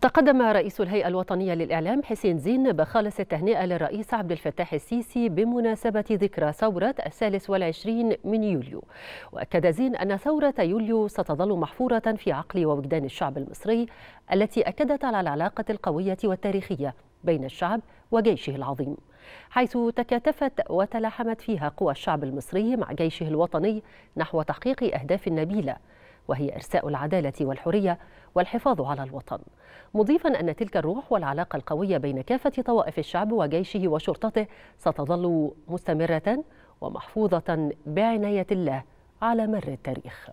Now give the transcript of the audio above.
تقدم رئيس الهيئة الوطنية للإعلام حسين زين بخالص التهنئة للرئيس عبد الفتاح السيسي بمناسبة ذكرى ثورة الثالث والعشرين من يوليو وأكد زين أن ثورة يوليو ستظل محفورة في عقل ووجدان الشعب المصري التي أكدت على العلاقة القوية والتاريخية بين الشعب وجيشه العظيم حيث تكاتفت وتلاحمت فيها قوى الشعب المصري مع جيشه الوطني نحو تحقيق أهداف نبيلة وهي إرساء العدالة والحرية والحفاظ على الوطن مضيفا أن تلك الروح والعلاقة القوية بين كافة طوائف الشعب وجيشه وشرطته ستظل مستمرة ومحفوظة بعناية الله على مر التاريخ